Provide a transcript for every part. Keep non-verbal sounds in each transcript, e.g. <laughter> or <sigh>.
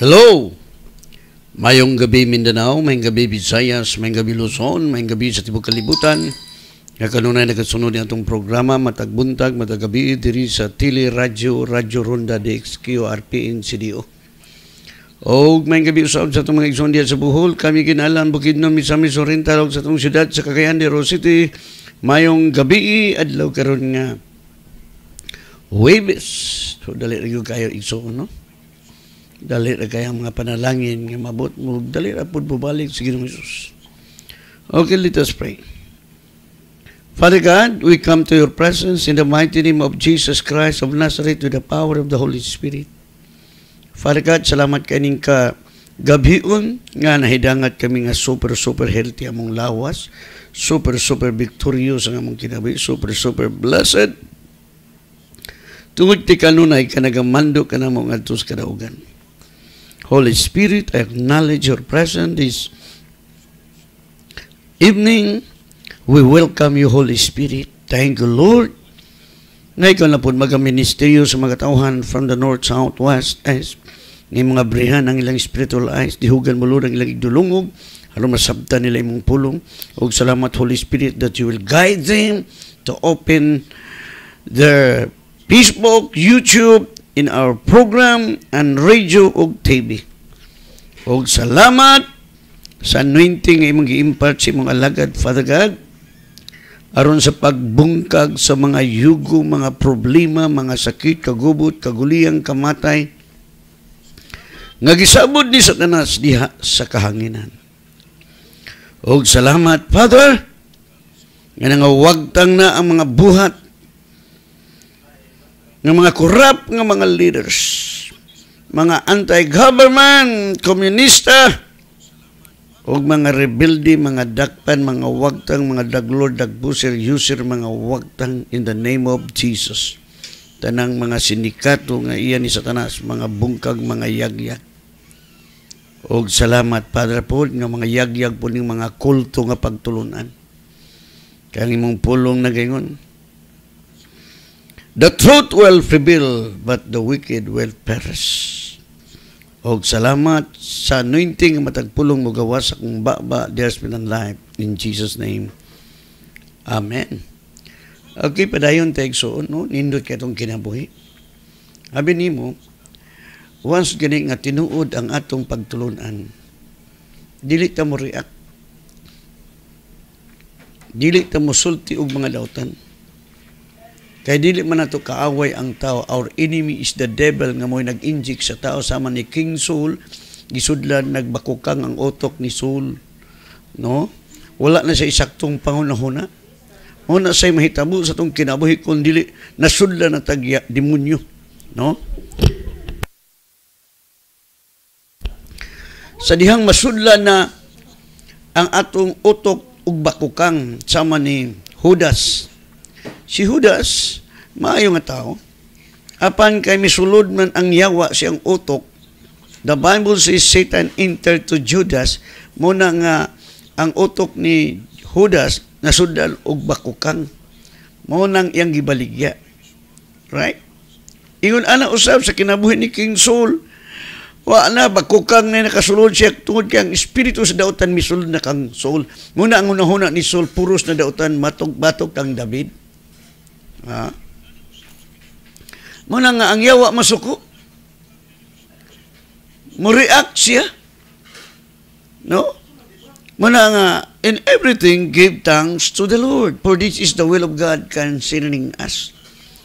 Hello! Mayong gabi Mindanao, mayong gabi Visayas, mayong gabi Luzon, mayong gabi sa Tibok Kalibutan. Kakanunay nagkasunod ng atong programa, Matagbuntag, Matagabi, diri sa Tili Radyo, Radyo Ronda DXQ, RPN, CDO. O mayong gabi usab sa itong mga igsoon sa Buhol, kami kinalan, Bukidno, Misamis, Oriental, sa itong syudad sa Cagayan de City, mayong gabi, adlaw karon nga. Webes. So, dali rin kayo igsoon, no? Dali na kaya mga panalangin nga mabot mo. Dali na po bubalik sa Ginoong Jesus. Okay, let us pray. Father God, we come to your presence in the mighty name of Jesus Christ of Nazareth with the power of the Holy Spirit. Father God, salamat kaning ka gabiun nga nahidangat kami nga super super healthy among lawas, super super victorious ang among kinabi, super super blessed. Tungod ti kanunay ka nagamando ka na mong adtos kadaugan. Holy Spirit, I acknowledge your presence this evening. We welcome you, Holy Spirit. Thank you, Lord. Ngayon ko na po magaministeryo sa mga tauhan from the north, south, west, east. Ngay mga brihan ang ilang spiritual eyes, dihugan mo, Lord, ang ilang idulungog. Alam masabta nila imong pulong. O salamat, Holy Spirit, that you will guide them to open their Facebook, YouTube, in our program and radio ug TV. Og salamat sa anointing ay imong giimpart sa imong alagad, Father God, aron sa pagbungkag sa mga yugo, mga problema, mga sakit, kagubot, kaguliyang, kamatay, nga gisabod ni Satanas diha sa kahanginan. Og salamat, Father, nga nangawagtang na ang mga buhat ng mga corrupt ng mga leaders, mga anti-government, komunista, o mga rebelde, mga dakpan, mga wagtang, mga daglord, dagbuser, user, mga wagtang in the name of Jesus. Tanang mga sinikato nga iyan ni Satanas, mga bungkag, mga yagyag. O salamat, Padre po, ng mga yagyag po ng mga kulto nga pagtulunan. Kang imong pulong na gayon The truth will prevail, but the wicked will perish. Og salamat sa anointing matagpulong mo gawa sa kung baba, there's been a life. In Jesus' name. Amen. Okay, padayon tayong so, no? nindot ka itong kinabuhi. Habi ni mo, once gani nga tinuod ang atong pagtulunan, dili ta mo react. Dili ta mo sulti og mga dautan Kay dili man nato kaaway ang tao, our enemy is the devil nga mo'y nag-inject sa tao sama ni King Saul, gisudlan nagbakukang ang utok ni Saul. No? Wala na sa isaktong pangunahuna. Una say mahitabo sa tong kinabuhi kun dili nasudlan na tagya demonyo, no? Sa dihang masudlan na ang atong utok ug bakukang sama ni Judas Si Judas, maayo nga tao, apan kay misulod man ang yawa siyang utok, the Bible says Satan entered to Judas, muna nga ang utok ni Judas nasudal og bakukang. Mao nang iyang gibaligya. Right? Ingon ana usab sa kinabuhi ni King Saul, wa na bakukang na nakasulod siya tungod kay ang espiritu sa dautan misulod na kang Saul. Muna ang unahuna ni Saul puros na dautan matog-batog kang David. Muna nga, ang yawa masuko. mo siya. No? Muna nga, in everything, give thanks to the Lord, for this is the will of God concerning us.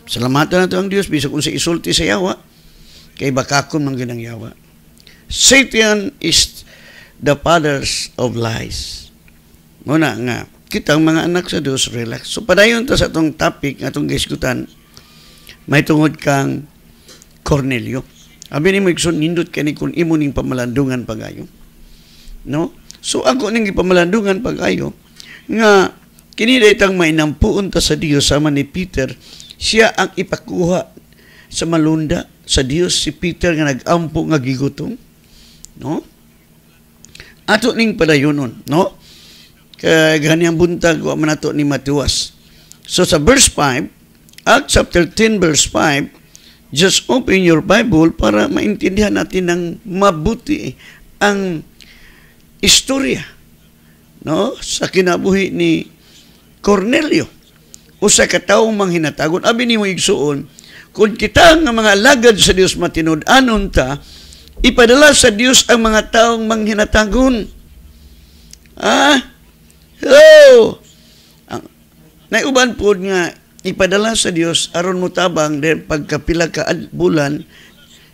Salamatan na ito ang Diyos, bisa kung sa isulti sa yawa, kay bakakon mang ginang yawa. Satan is the father of lies. Muna nga, kita ang mga anak sa Dios relax. So padayon ta sa atong topic atong gisgutan may tungod kang Cornelio. Abi ni mo igsoon nindot kani kun imo ning pamalandungan pagayo. No? So ako ning pamalandungan pagayo nga kini daytang may mainampuon ta sa Dios sama ni Peter siya ang ipakuha sa malunda sa Dios si Peter nga nagampo nga gigutom. No? Ato ning padayonon no? kay ganyang buntag wa man ni matuwas. So sa verse 5, Acts chapter 10 verse 5, just open your Bible para maintindihan natin ng mabuti ang istorya no sa kinabuhi ni Cornelio usa ka tawo hinatagon abi ni mo igsuon kun kita nga mga alagad sa Dios matinud-anon ta ipadala sa Dios ang mga taong manghinatagon ah Hello! Ang, naiuban po nga, ipadala sa Dios aron mo tabang dahil pagkapila ka bulan,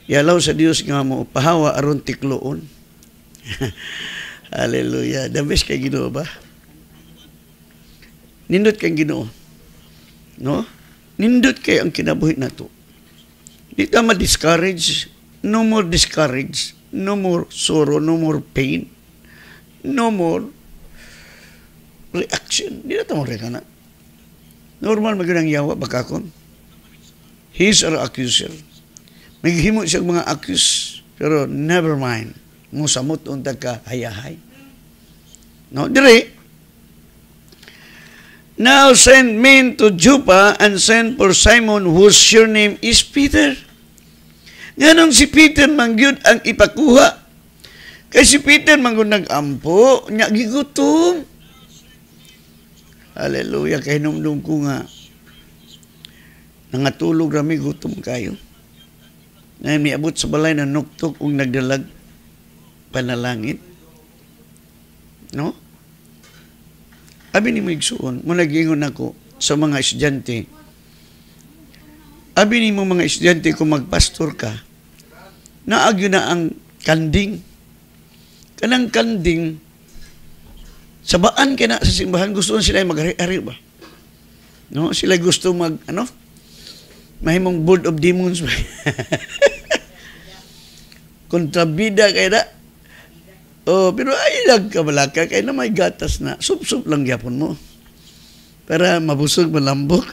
yalaw sa Dios nga mo pahawa aron tikloon. <laughs> Hallelujah. The kay Ginoo ba? Nindot kay Ginoo. No? Nindot kay ang kinabuhi nato. Di ta ma-discourage. No more discourage. No more sorrow. No more pain. No more reaction. Di na tamo rekana. Normal magandang yawa kon. His or accuser. Maghimo siya mga accuse. Pero never mind. Musamot untag ka hayahay. No, dire. Now send men to Joppa and send for Simon whose surname is Peter. Nganong si Peter mangyud ang ipakuha. Kay si Peter mangyud nagampo, nya gigutom. Hallelujah. Kay numdum ko nga, nangatulog rami, gutom kayo. Ngayon, miabot sa balay na nuktok ung nagdalag panalangit. No? Abi ni mo igsuon, mo nagingon ako sa mga estudyante. Abi ni mo mga estudyante kung magpastor ka, naagyo na ang kanding. Kanang kanding, Sabaan kay na sa simbahan gusto na sila mag-ari ba? No, sila gusto mag ano? Mahimong board of demons ba? <laughs> Kontrabida kay na. Oh, pero ay nagkabalaka kay na may gatas na. Sup-sup lang gyapon mo. Para mabusog malambok. <laughs>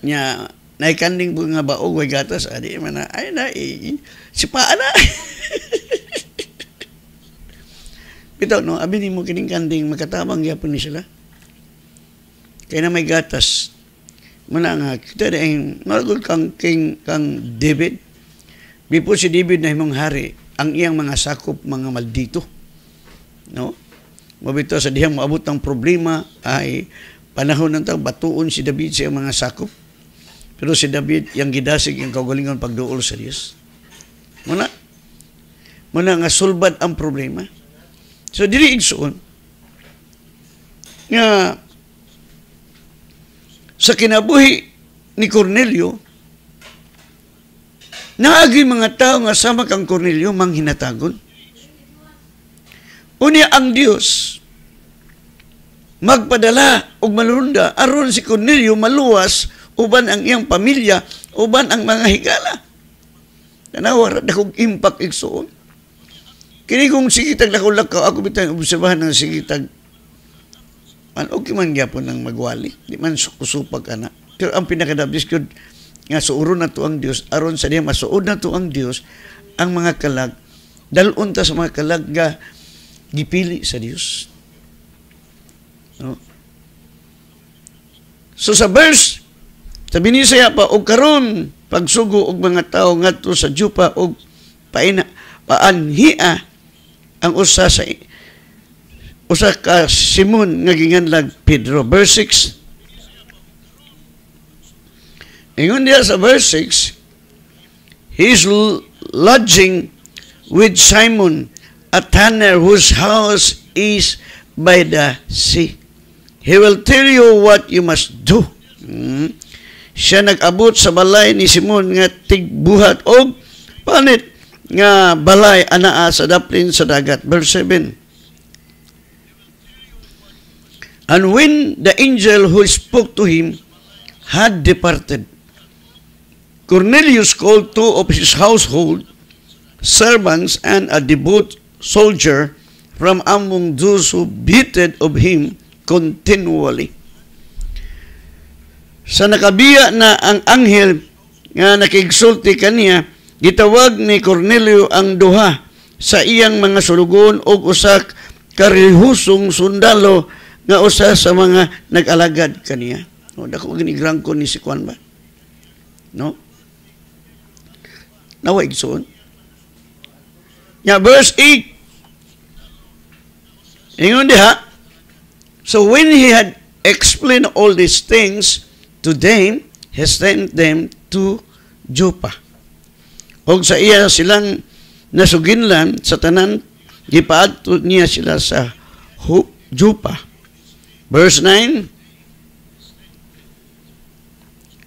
Nya, naikanding po nga baog, way gatas, adi man na, ay na, i, si na. <laughs> Bitaw no, abin mo kining kanding makatabang gyapon ni sila. Kaya na may gatas. Muna nga, kita rin, maragod kang king, kang David. Bipo si David na himong hari, ang iyang mga sakop, mga maldito. No? Mabito sa dihang maabot ng problema ay panahon ng tao, batuon si David sa mga sakop. Pero si David, yung gidasig, yung kagalingan pagduol sa Diyos. Muna, muna nga sulbad ang problema. So dili igsoon nga sa kinabuhi ni Cornelio naagi mga tao nga sama kang Cornelio manghinatagon. Unya ang Dios magpadala og malunda aron si Cornelio maluwas uban ang iyang pamilya uban ang mga higala. Tanawa ra dakog impact igsoon. Kini kung sigitag lakaw-lakaw, ako bitang obserbahan ng sigitag. Man, okay man gyapon ng magwali. Di man kusupag ana. Pero ang pinakadabis yun, nga suuron na to ang Dios aron sa niya, masuod na to ang Dios ang mga kalag dalon ta sa mga kalag nga gipili sa Dios no? so sa verse sabi ni saya pa og karon pagsugo og mga tawo ngadto sa Jupa og paina paanhia ang usa sa usa ka Simon nga ginganlag Pedro verse 6 Ingon diya sa verse 6 He's lodging with Simon a tanner whose house is by the sea He will tell you what you must do hmm? Siya nag-abot sa balay ni Simon nga tigbuhat og panit nga balay anaa sa daplin sa dagat. Verse 7. And when the angel who spoke to him had departed, Cornelius called two of his household servants and a devout soldier from among those who beated of him continually. Sa nakabiya na ang anghel nga nakigsulti kaniya, Gitawag ni Cornelio ang duha sa iyang mga sulugon o usak karihusong sundalo nga usa sa mga nag-alagad kaniya. No, dako ginigrang ko ni si Juan ba? No? Nawa igsoon. Ya verse 8. Ingon diha. So when he had explained all these things to them, he sent them to Joppa og sa iya silang nasuginlan sa tanan gipaadto niya sila sa Jupa. Verse 9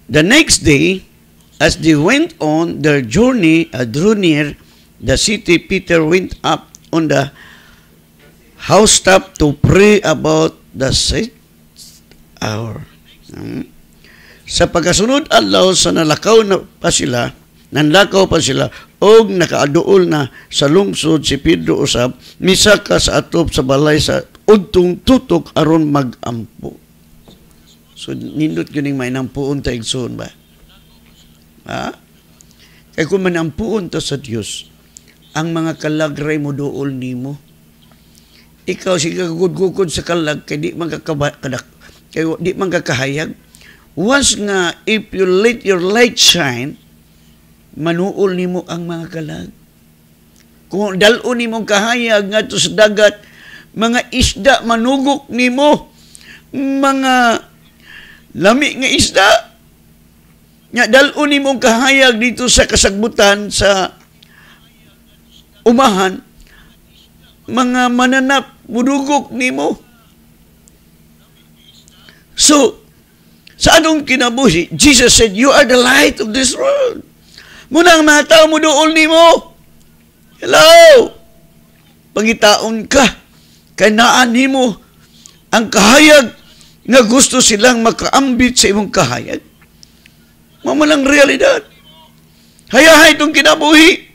The next day, as they went on their journey and drew near the city, Peter went up on the housetop to pray about the sixth hour. Hmm. Sa pagkasunod adlaw sa nalakaw na pa sila, nanlakaw pa sila og nakaaduol na sa lungsod si Pedro usab misa ka sa atop sa balay sa udtong tutok aron magampo so nindot gyud ning mainampuon ta igsoon ba ha kay kung manampuon ta sa Dios ang mga kalagray mo duol nimo ikaw sige gugud sa kalag kay di magkakadak kay di magkakahayag once nga if you let your light shine manuol nimo ang mga kalag. Kung dalon nimo kahayag nga sa dagat, mga isda manugok nimo, mga lami nga isda, nga dalon nimo kahayag dito sa kasagbutan sa umahan, mga mananap, mudugok nimo. So, sa anong kinabuhi? Jesus said, You are the light of this world. Muna ang mga tao mo dool ni mo. Hello! Pangitaon ka, kanaan ni mo ang kahayag na gusto silang makaambit sa imong kahayag. Mamalang realidad. Hayahay itong kinabuhi.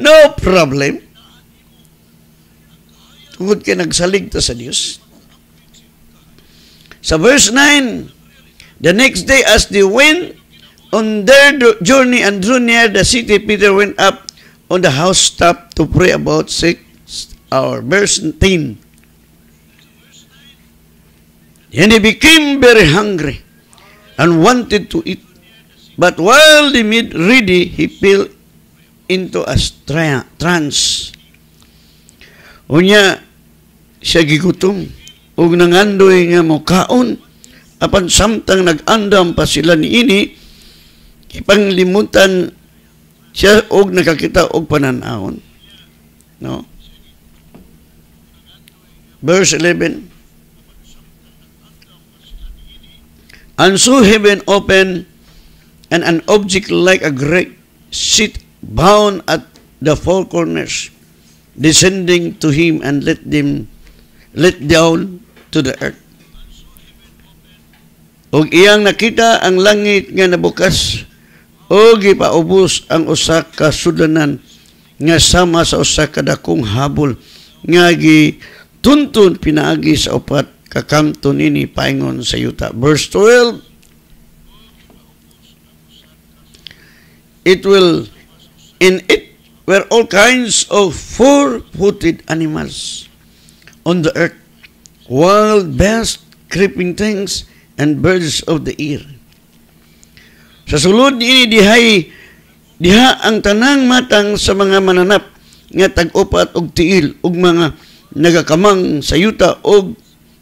No problem. Tungkol ka nagsaligta sa Diyos. Sa verse 9, The next day as the wind On their journey and drew near the city, Peter went up on the housetop to pray about six hours. Verse 10. And he became very hungry and wanted to eat. But while they meat ready, he fell into a trance. Unya, siya gigutom. Ug nangandoy nga mo kaon. Apan samtang nag-andam pa sila ni ini, panglimutan siya og nakakita og pananahon. No? Verse 11. And so heaven opened, and an object like a great sheet bound at the four corners, descending to him and let them let down to the earth. Og iyang nakita ang langit nga nabukas, o gipaubos ang usak ka sudanan nga sama sa usak ka dakong habol nga gi tuntun pinaagi sa upat ka kanto nini paingon sa yuta verse 12 it will in it were all kinds of four-footed animals on the earth wild beasts creeping things and birds of the air sa sulod ini dihay diha ang tanang matang sa mga mananap nga tag-upat og tiil og mga nagakamang sa yuta og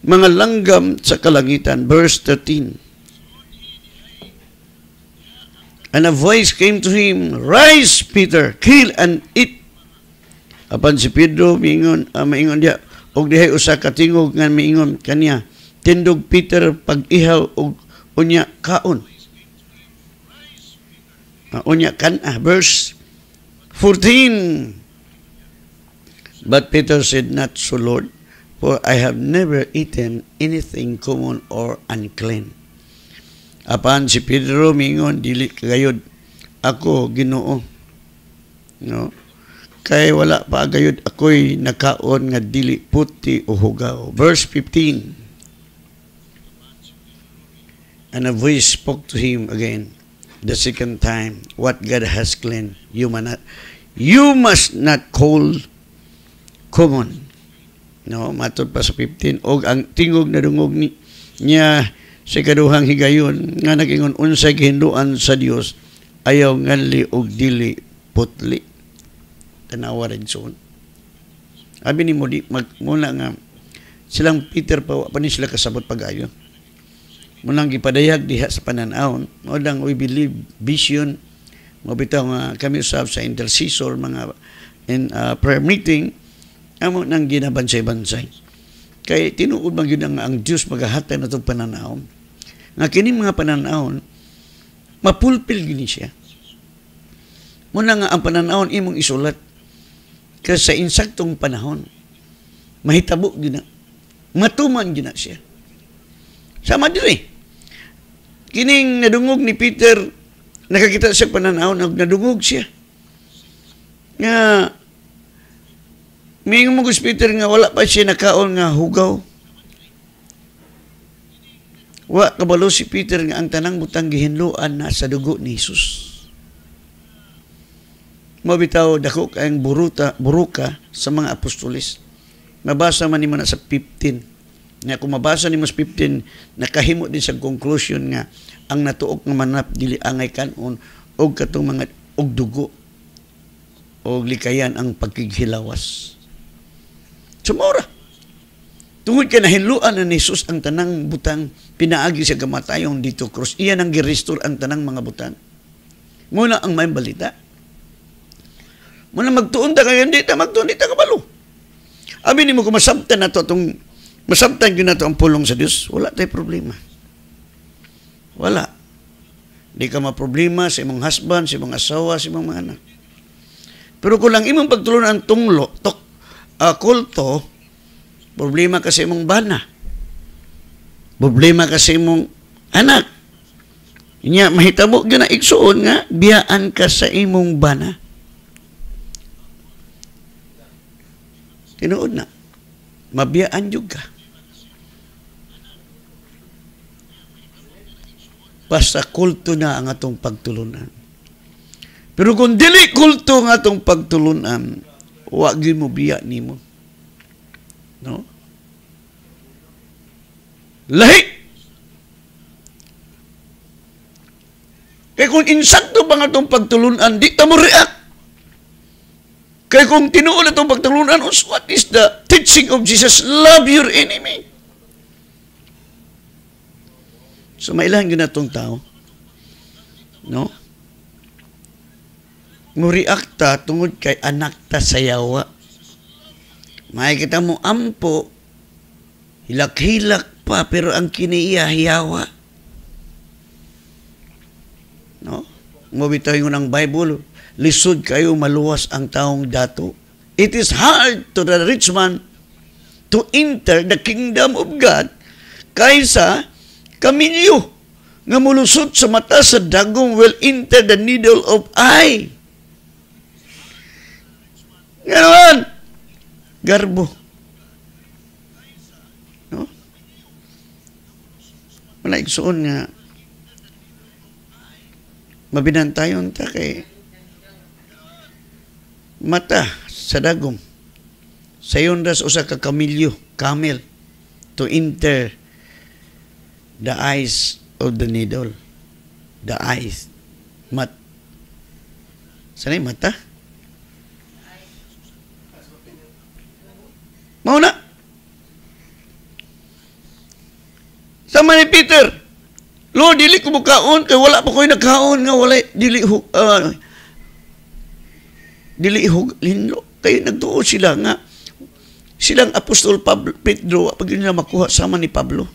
mga langgam sa kalangitan. Verse 13. And a voice came to him, Rise, Peter, kill and eat. Apan si Pedro miingon, uh, ah, maingon diya, og dihay usa ka tingog nga miingon kaniya, tindog Peter pag-ihaw og unya kaon. Unya kan ah, verse 14. But Peter said, Not so, Lord, for I have never eaten anything common or unclean. Apan si Pedro mingon, dili kagayod, ako ginoo. No? Kay wala pa agayod, ako'y nakaon nga dili puti o hugaw. Verse 15. And a voice spoke to him again, the second time, what God has cleansed, you, must not you must not call common. No, matod pa sa 15, og ang tingog na dungog ni, niya sa kaduhang higayon, nga nagingon unsay hinduan sa Dios ayaw nganli og dili putli. Tanawa rin soon. Abi ni mo, di, mag, muna nga, silang Peter pa, pa ni sila kasabot pag-ayon munang gipadayag diha sa pananawon mo lang we believe vision mo bitaw nga kami usab sa intercessor mga in uh, prayer meeting amo nang ginabansay-bansay kay tinuod man gyud ang, ang Dios magahatag nato pananawon nga kini mga pananawon mapulpil gini siya muna nga ang pananawon imong isulat kay sa insaktong panahon mahitabo gyud na matuman gina siya sama diri Kining nadungog ni Peter, nakakita siya pananaw, nadungog siya. Nga, may mo Peter nga wala pa siya nakaon nga hugaw. Wa kabalo si Peter nga ang tanang butang gihinluan na sa dugo ni Jesus. Mabitaw dako kayang buruta, buruka sa mga apostolis. Mabasa man ni mo sa 15 nga kung mabasa ni Mas 15 nakahimo din sa conclusion nga ang natuok nga manap dili angay kanon og katong mga og dugo og likayan ang pagkighilawas sumora tungod kay nahiluan ni Jesus ang tanang butang pinaagi sa gamatayon dito cross iyan ang girestore ang tanang mga butang muna ang may balita muna magtuon ta kayo ka balo. dito kabalo abi nimo kumasabtan nato atong Masabtag yun na ito ang pulong sa Dios, wala tayo problema. Wala. Di ka ma-problema sa imong husband, sa imong asawa, sa imong mga anak. Pero kung lang imong pagtulon ang tunglo, tok, uh, kulto, problema kasi imong bana. Problema kasi imong anak. Inya, mahitabo gyud na igsuon nga biyaan ka sa imong bana. Tinuod na. Mabiyaan jud ka. basta kulto na ang atong pagtulunan. Pero kung dili kulto ang atong pagtulunan, wag mo biya ni mo. No? Lahi! Kaya kung insakto ba nga itong pagtulunan, di ta mo react. Kaya kung tinuon itong pagtulunan, what is the teaching of Jesus? Love your enemy. So, mailan yun na itong tao. No? Muriak ta tungod kay anak ta sayawa. Makikita mo ampo, hilak-hilak pa, pero ang kiniiya, hiyawa. No? Mabitaw yun unang Bible, lisod kayo maluwas ang taong dato. It is hard to the rich man to enter the kingdom of God kaysa kaminyo nga mulusot sa mata sa dagong will enter the needle of eye. Ganon. Garbo. No? Wala igsoon nga mabinantayon ta kay mata sa dagong sa yundas usa ka kamilyo, camel to enter the eyes of the needle. The eyes. Mat. Sana yung mata? Mauna. Sama ni Peter. Lo, dili ko bukaon kay wala pa ko'y nagkaon nga wala dili ho uh, ah, dili hug linlo kay nagduo sila nga silang apostol Pablo Pedro pag nila makuha sama ni Pablo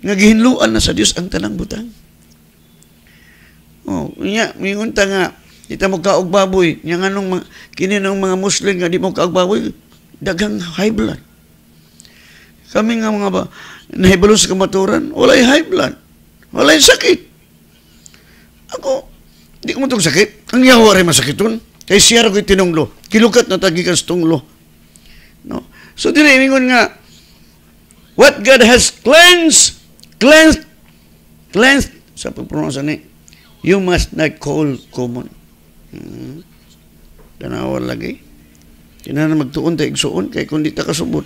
nga gihinluan na sa Dios ang tanang butang. Oh, nya miunta nga kita mo kaog baboy, nya nganong kini ng mga Muslim nga di mo kaog baboy, daghang high blood. Kami nga mga ba, nahibalo sa kamaturan, walay high blood, walay sakit. Ako, di ko matong sakit. Ang yawa rin masakiton. Kay siya ko'y tinunglo. Kilukat na tagikan sa tunglo. No? So, dinamingon nga, What God has cleansed, Cleansed. Cleansed. Sa pag-pronounce ni. You must not call common. Hmm. Tanawa lagi. Kinahanglan magtuon ta igsuon kay kun di ta kasubot.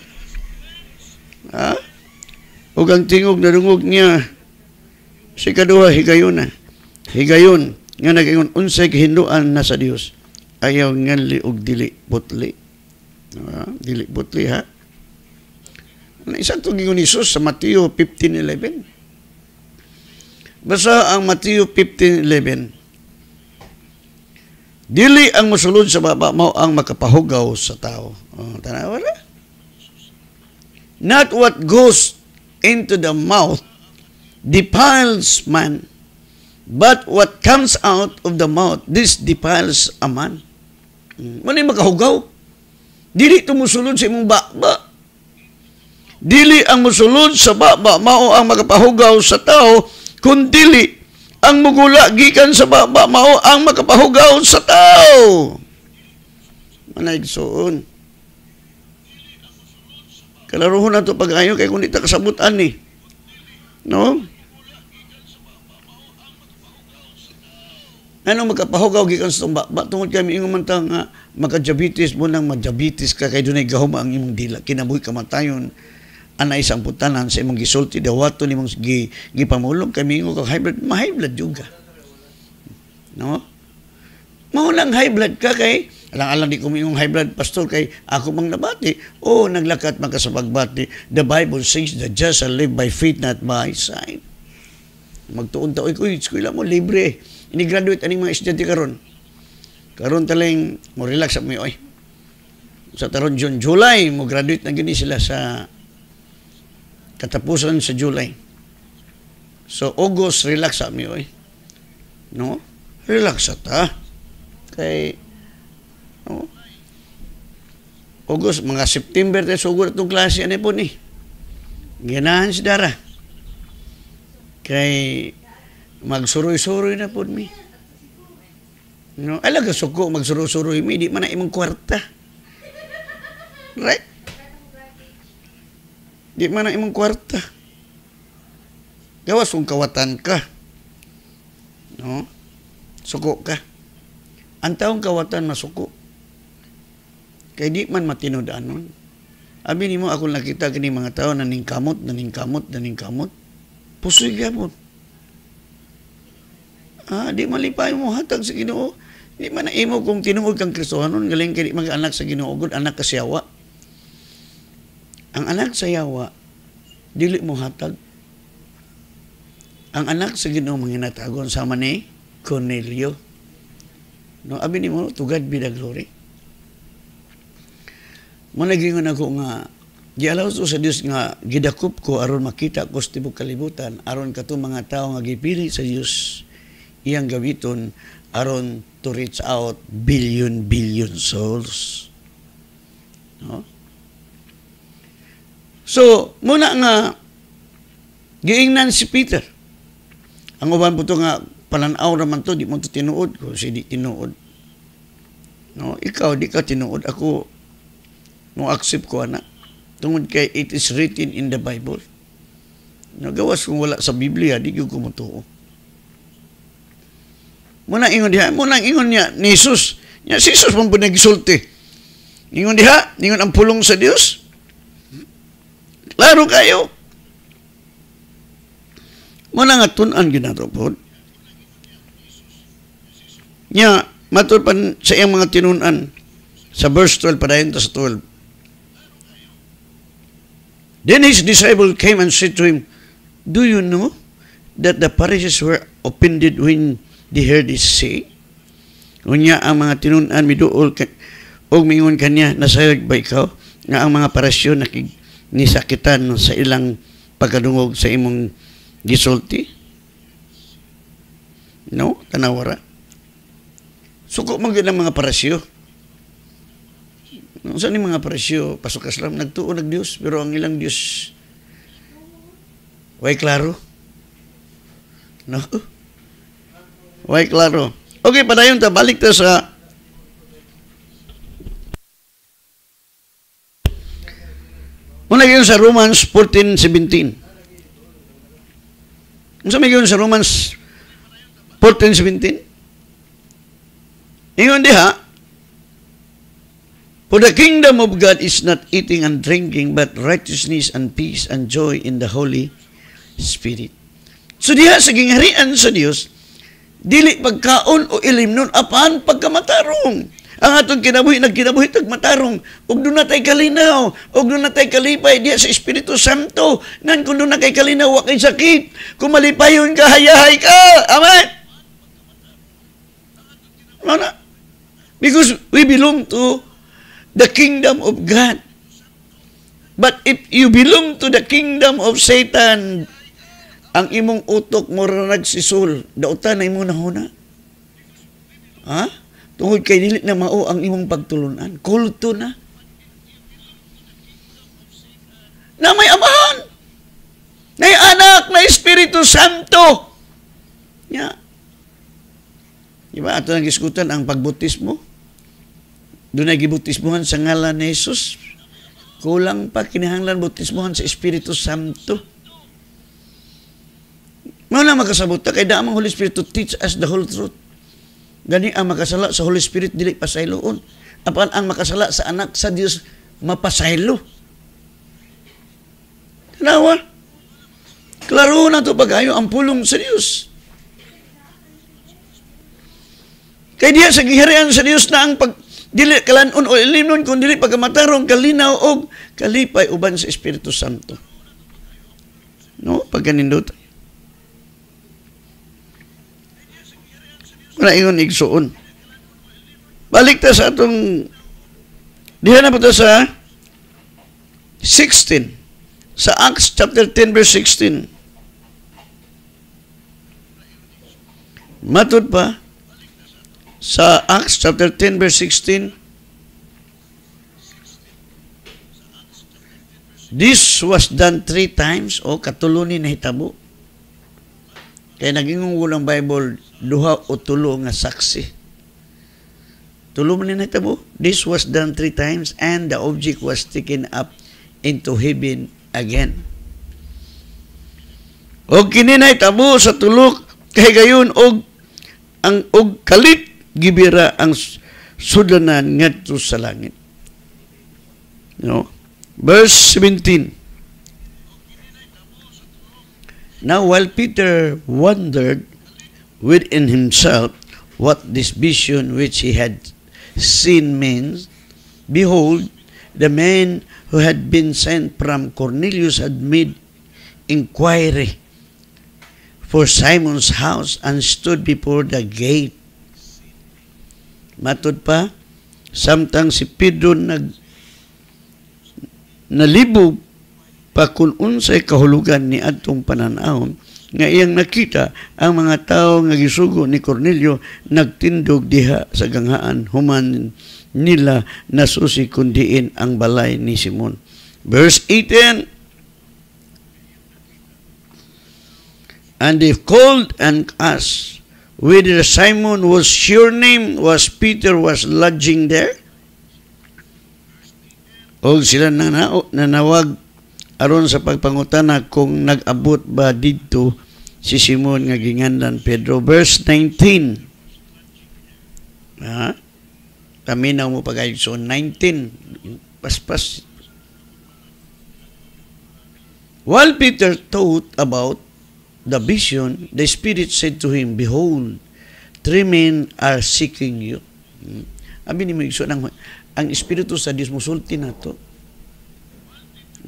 Ha? Ug ang tingog na niya si kaduha higayon na. Higayon nga nagingon unsay hinduan na sa Dios. Ayaw nga liog dili butli. Ha? Dili butli, ha. Isa ito ni Jesus sa Mateo 15.11. Basa ang Mateo 15.11. Dili ang musulod sa baba mao ang makapahugaw sa tao. Oh, tanaw na. Not what goes into the mouth defiles man, but what comes out of the mouth, this defiles a man. Mano'y hmm, makahugaw? Dili ito musulod sa imong baba dili ang musulod sa baba mao ang makapahugaw sa tao kun dili ang mugula gikan sa baba mao ang makapahugaw sa tao manaigsoon kalaruhon nato pag-ayo kay kun ta kasabutan ni eh. no Ano makapahugaw gikan sa tumba? Ba tungod kay ingon man ta nga magka diabetes mo nang ma-diabetes ka kay dunay gahuma ang imong dila kinabuhi ka kamatayon anay sa putanan sa imong gisulti dawato nimong gi gipamulog kami ngo kag high blood ma high blood jud ka no mao lang high blood ka kay alang alang di ko imong high blood pastor kay ako mang nabati oh naglakat man ka sa pagbati the bible says the just shall live by faith not by sight magtuon ta oy kuy eskwela mo libre ini graduate aning mga estudyante karon karon taling mo relax sa mi oy sa taron June July mo graduate na gini sila sa katapusan sa July. So, August, relax sa mi, oy. No? Relax sa ta. Kay, no? August, mga September, tayo sugod itong klase, ano po ni? Ginahan si Dara. Kay, magsuroy-suroy na po mi. No? Alaga suko, magsuroy-suroy mi, di man na imong kwarta. Right? Di man ang imong kwarta. Gawas kung kawatan ka. No? Suko ka. Ang taong kawatan masuko. Kay di man matinudaan nun. Abi nimo ako nakita kini mga tao na ningkamot, na ningkamot, na ningkamot. Pusoy gamot. Ah, di malipay mo hatag sa Ginoo. Di man imo kung tinuod kang Kristohanon galing kini di mag-anak sa Ginoo, anak kasiyawa. Ang anak sa yawa, dili mo hatag. Ang anak sa Ginoo manginatagon sa ni Cornelio. No, abi ni mo, to God be the glory. Managingon ako nga, gialaw to sa Dios nga gidakop ko aron makita ko sa tibok kalibutan aron kato mga tawo nga gipili sa Dios iyang gawiton aron to reach out billion billion souls. No? So, muna nga, giingnan si Peter. Ang uban po ito nga, palanaw naman to, di mo to tinuod ko, si di tinuod. No, ikaw, di ka tinuod. Ako, mo accept ko, anak. Tungod kay, it is written in the Bible. Nagawas kung wala sa Biblia, di ko kumutuo. Muna ingon diha, muna ingon niya ni Jesus. Niya si Jesus man po nagsulti. Ingon diha, ingon ang pulong sa Dios. Klaro kayo. Muna nga tunan ginaro po. Nya, matulpan sa iyang mga tinunan sa verse 12 pa sa 12. Then his disciple came and said to him, Do you know that the Pharisees were offended when they heard this say? Unya ang mga tinunan miduol og mingon kanya nasayod ba ikaw nga ang mga parasyon nakig ni sakitan sa ilang pagkadungog sa imong gisulti? No? Tanawara? Suko mga ng mga parasyo. No, saan yung mga parasyo? Pasukas lang, nagtuo nag Diyos, pero ang ilang Diyos, way klaro? No? Way klaro? Okay, padayon ta, balik ta sa Una yun sa Romans 14.17. Unsa may yun sa Romans 14.17? Ingon diha, For the kingdom of God is not eating and drinking, but righteousness and peace and joy in the Holy Spirit. So diha sa gingharian sa Dios, dili pagkaon o ilim nun, apan pagkamatarong. Ang atong kinabuhi, nagkinabuhi tag matarong. Ug doon na tay kalinaw. Ug doon na tay kalipay. Diya sa Espiritu Santo. Nang kung doon na kay kalinaw, wa kay sakit. Kung malipayon ka, hayahay ka. Amen? Mana? Because we belong to the kingdom of God. But if you belong to the kingdom of Satan, ang imong utok mo ra nagsisul, dautan ay imo na huna. Ha? Huh? Tungod kay dili na mao ang imong pagtulunan. Kulto na. Na may amahan. Na anak, na Espiritu Santo. Ya. Yeah. Diba? Ato nang iskutan ang pagbutismo. Doon ay gibutismohan sa ngalan ni Jesus. Kulang pa kinahanglan butismohan sa Espiritu Santo. Mao na magkasabot ta kay daamang Holy Spirit to teach us the whole truth. Gani ang makasala sa Holy Spirit dili pasayloon. Apan ang makasala sa anak sa Dios mapasaylo. Tanawa? Klaro na to pagayo ang pulong sa Dios. Kay diya sa giharian sa Dios na ang pag dili kalanon o ilimnon kun dili pagamatarong kalinaw og kalipay uban sa Espiritu Santo. No, pag ganindot. Muna ingon igsuon. Balik ta sa atong diha na po ta sa 16 sa Acts chapter 10 verse 16. Matud pa sa Acts chapter 10 verse 16 This was done three times o oh, katulunin na hitabo Kay naging ang Bible, duha o tulo nga saksi. Tulo man na tabo. This was done three times and the object was taken up into heaven again. Og kini na tabo sa tulok kay gayon og ang og kalit gibira ang sudlanan ngadto sa langit. no? Verse 17. Now, while Peter wondered within himself what this vision which he had seen means, behold, the man who had been sent from Cornelius had made inquiry for Simon's house and stood before the gate. Matod pa, samtang si Pedro nag nalibog pa kung unsay kahulugan ni adtong pananahon nga iyang nakita ang mga tao nga gisugo ni Cornelio nagtindog diha sa ganghaan human nila nasusi kundiin ang balay ni Simon. Verse 18 And they called and asked whether Simon was sure name was Peter was lodging there. O sila nanawag aron sa pagpangutana kung nag-abot ba didto si Simon nga ginganlan Pedro verse 19 ha kami na mo pagayog so 19 paspas While Peter thought about the vision, the Spirit said to him, Behold, three men are seeking you. Hmm. Abi ni mo ang ang Espiritu sa dismusulti na to.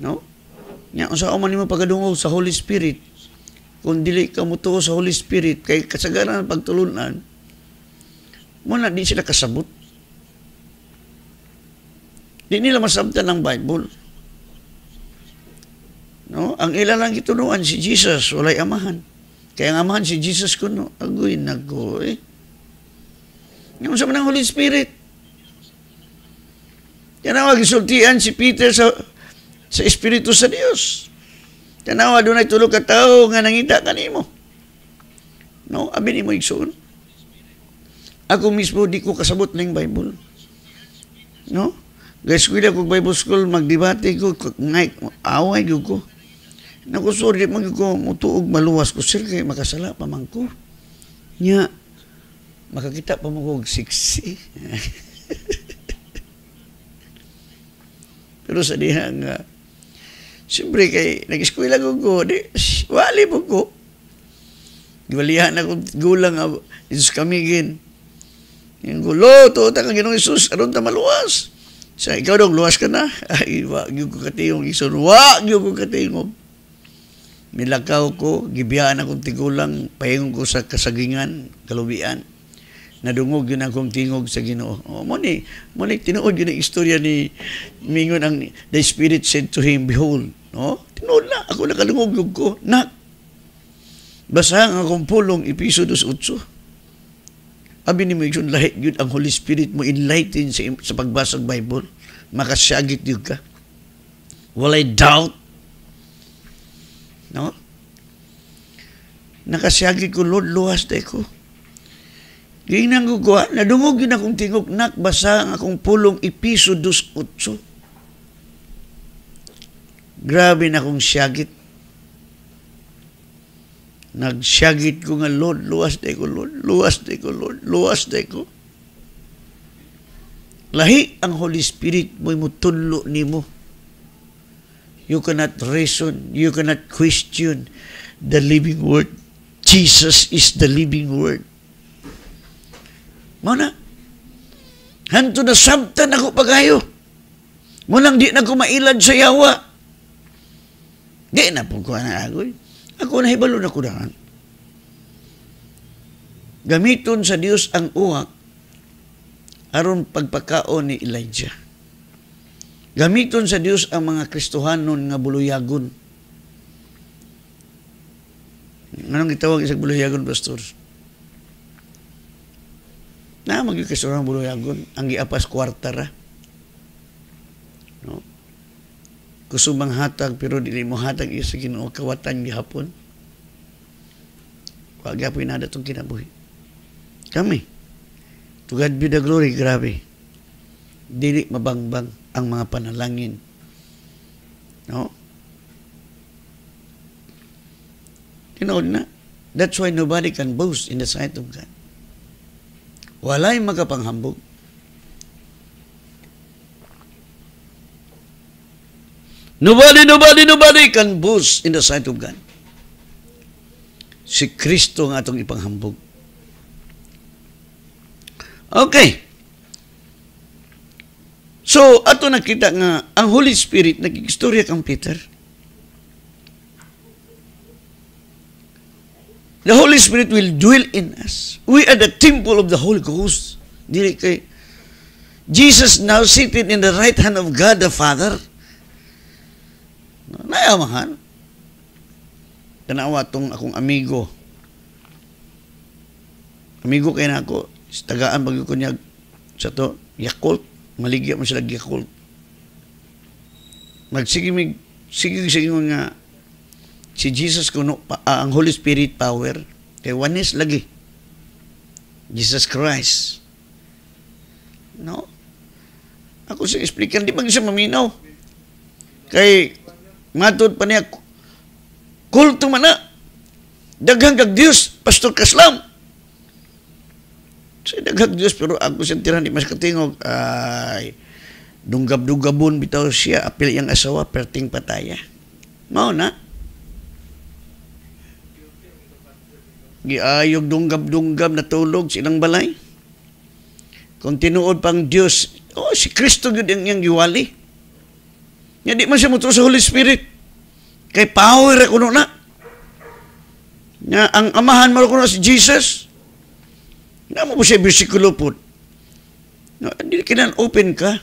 No? Nya unsa man nimo pagadungog sa Holy Spirit kung dili ka mutuo sa Holy Spirit kay kasagaran pagtulunan mo na di sila kasabot. Di nila masabtan ng Bible. No? Ang ila lang gitunuan si Jesus, walay amahan. Kaya ang amahan si Jesus kuno, agoy nagoy. eh. Yung sa ng Holy Spirit. Yan ang gisultian si Peter sa sa Espiritu sa Dios. Tanawa dunay tulo ka tawo nga nangita kanimo. No, abi nimo igsoon. Ako mismo di ko kasabot ning Bible. No? Gaskwila ko Bible school magdebate ko ngay away gyud ko. Nakusuri mo gyud ko mutuog maluwas ko sir kay makasala pa man ko. Nya makakita pa mo og siksi. <laughs> Pero sa diha nga Siyempre kay nag-eskwela ko ko, di, wali po ko. Giwalihan ako gulang ako. Isus kamigin. Yung gulo, to, taka ginong Jesus, aron ta maluwas. Sa ikaw dong, luwas ka na. <laughs> Ay, wag yung ko katiyong Isus, wag yung ko katiyong. Nilakaw ko, gibiyahan akong tigulang, pahingong ko sa kasagingan, kalubian nadungog yun akong tingog sa Ginoo. Oh, muni, muni tinuod yun ang istorya ni Mingon ang the Spirit said to him, Behold, no? Tinuod na, ako nakalungog yun ko, nak. Basa ang akong pulong, ipiso dos Abi ni Mingon, lahat yun ang Holy Spirit mo enlighten sa, sa pagbasag Bible. Makasyagit yun ka. Walay doubt. No? Nakasyagit ko, Lord, luwas na ko Giinang gugwa, nadungog yun akong tingog nak, basa ang akong pulong ipiso dus utso. Grabe na akong syagit. Nagsyagit ko nga, Lord, luwas na ko, Lord, luwas na ko, Lord, luwas na ko. Lahi ang Holy Spirit mo'y mutunlo ni mo. You cannot reason, you cannot question the living Word. Jesus is the living Word. Muna. Hanto na sabtan ako pagayo. Munang di na ko mailad sa yawa. Di na po ko na agoy. Ako na hibalo na kudahan. Gamiton sa Dios ang uwak aron pagpakaon ni Elijah. Gamiton sa Dios ang mga Kristohanon nga buluyagon. Anong gitawag isang buluyagon, Pastor? Pastor? Na magkikasurang buluyagon ang giapas kwarta ra. No? Kusubang hatag pero dili mo hatag iyo sa Ginoo kawatan gihapon. Wag gyapon nada tong kinabuhi. Kami. To God be the glory, grabe. Dili mabangbang ang mga panalangin. No? Tinood na. That's why nobody can boast in the sight of God. Walay makapanghambog. Nobody, nobody, nobody can boast in the sight of God. Si Kristo nga itong ipanghambog. Okay. So, ato nakita nga, ang Holy Spirit, nagkikistorya kang Peter. The Holy Spirit will dwell in us. We are the temple of the Holy Ghost. Dili kay Jesus now seated in the right hand of God the Father. Nayamahan. Tanawa tong akong amigo. Amigo kay nako, tagaan pag ko niya sa to, Yakult, maligya mo sila Yakult. Magsigimig, sige sige nga si Jesus kuno uh, ang Holy Spirit power kay wanis lagi Jesus Christ no ako sa explain di man siya maminaw kay matod pa niya kulto man na daghang kag Dios pastor kaslam sa so, daghang Dios pero ako sa tirahan di mas katingog ay dunggab-dunggabon bitaw siya apil yang asawa perting pataya mao na giayog dunggam-dunggam natulog silang balay. Kung tinuod pang Dios, oh si Kristo gyud ang iyang giwali. Nga di man siya muto sa Holy Spirit. Kay power ako na. Nga ang amahan mo kuno si Jesus. Na mo siya bisikulo po. No, hindi kinan open ka.